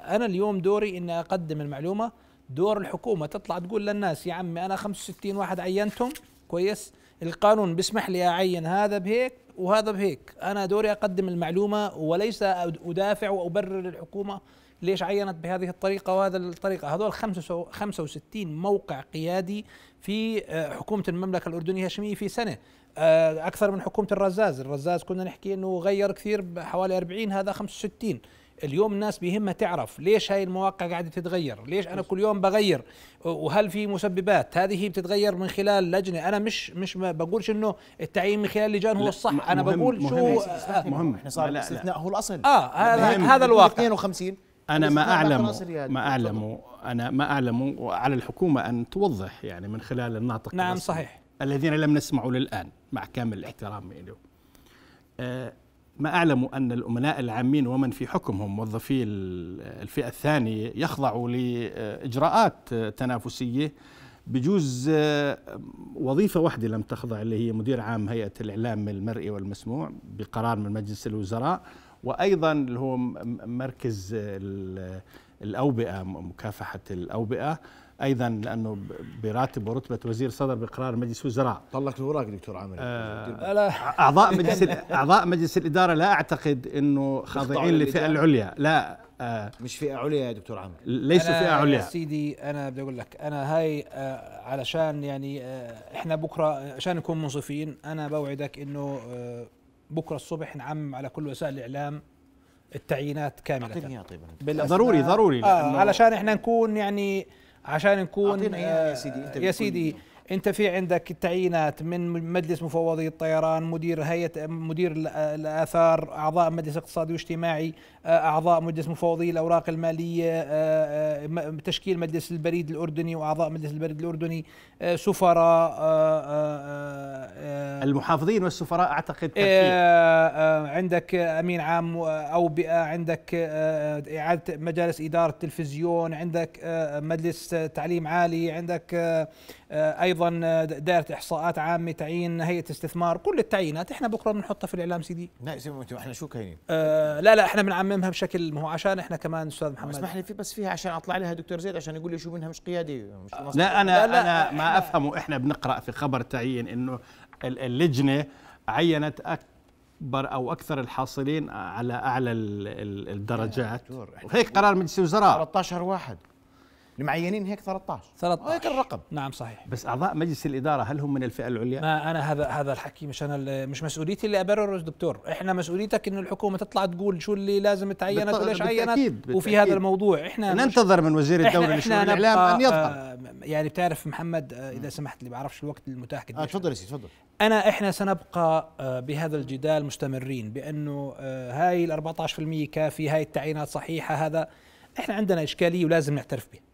انا اليوم دوري اني اقدم المعلومه دور الحكومه تطلع تقول للناس يا عمي انا 65 واحد عينتهم كويس القانون بيسمح لي اعين هذا بهيك وهذا بهيك انا دوري اقدم المعلومه وليس ادافع وابرر الحكومه ليش عينت بهذه الطريقه وهذا الطريقه هذول 65 موقع قيادي في آه، حكومه المملكه الاردنيه الهاشميه في سنه آه، اكثر من حكومه الرزاز الرزاز كنا نحكي انه غير كثير حوالي 40 هذا 65 اليوم الناس بيهمها تعرف ليش هاي المواقع قاعده تتغير ليش انا كل يوم بغير وهل في مسببات هذه بتتغير من خلال لجنه انا مش مش ما بقولش انه التعيين من خلال لجان هو الصح انا بقول مهم شو مهم احنا صار الاستثناء هو الاصل اه هذا هذا الواقع 52 انا ما اعلم ما اعلم انا ما اعلم وعلى الحكومه ان توضح يعني من خلال الناطق نعم صحيح الذين لم نسمعوا للان مع كامل احترامي له ما أعلم أن الأمناء العامين ومن في حكمهم موظفي الفئة الثانية يخضعوا لإجراءات تنافسية بجوز آه، وظيفة واحدة لم تخضع اللي هي مدير عام هيئة الإعلام المرئي والمسموع بقرار من مجلس الوزراء وأيضا اللي هو مركز الأوبئة مكافحة الأوبئة ايضا لانه براتب ورتبه وزير صدر بقرار مجلس وزراء طلق الاوراق دكتور عامر آه اعضاء مجلس اعضاء مجلس الاداره لا اعتقد انه خاضعين للفئه العليا لا آه مش فئه عليا يا دكتور عامر ليسوا فئه عليا سيدي انا بدي اقول لك انا هاي آه علشان يعني آه احنا بكره آه، عشان نكون منصفين انا بوعدك انه آه بكره الصبح نعمم على كل وسائل الاعلام التعيينات كامله طيب ضروري آه، ضروري آه علشان احنا نكون يعني عشان نكون آه يا سيدي آه، يا سيدي إيه؟ انت في عندك تعيينات من مجلس مفوضي الطيران مدير هيئه مدير الاثار اعضاء مجلس اقتصادي واجتماعي آه، اعضاء مجلس مفوضي الاوراق الماليه آه، آه، تشكيل مجلس البريد الاردني واعضاء مجلس البريد الاردني سفراء المحافظين والسفراء اعتقد عندك امين عام اوبئه عندك اعاده مجالس اداره تلفزيون عندك مجلس تعليم عالي عندك ايضا ايضا آه، دائره احصاءات عامه تعيين هيئه استثمار كل التعيينات احنا بكره بنحطها في الاعلام سيدي لا انتم احنا شو كاينين آه لا لا احنا بنعممها بشكل ما هو عشان احنا كمان استاذ محمد اسمح لي في بس فيها عشان اطلع عليها دكتور زيد عشان يقول لي شو منها مش قيادي مش آه، لا انا لا لا انا ما افهمه احنا بنقرا في خبر تعيين انه اللجنه عينت اكبر او اكثر الحاصلين على اعلى الدرجات وهيك قرار مجلس الوزراء 13 واحد المعينين هيك 13 13 هيك الرقم نعم صحيح بس اعضاء مجلس الاداره هل هم من الفئه العليا؟ ما انا هذا هذا الحكي مش انا مش مسؤوليتي اللي ابرر دكتور، احنا مسؤوليتك انه الحكومه تطلع تقول شو اللي لازم تعينت وليش عينت بالتأكيد وفي هذا الموضوع احنا ننتظر من وزير الدوله لشؤون الاعلام ان يظهر آه، يعني بتعرف محمد آه، اذا سمحت لي بعرفش الوقت المتاح قد آه تفضل يا سيدي تفضل انا احنا سنبقى آه، بهذا الجدال مستمرين بانه هاي ال 14% كافي هاي التعيينات صحيحه هذا احنا عندنا اشكاليه ولازم نعترف بها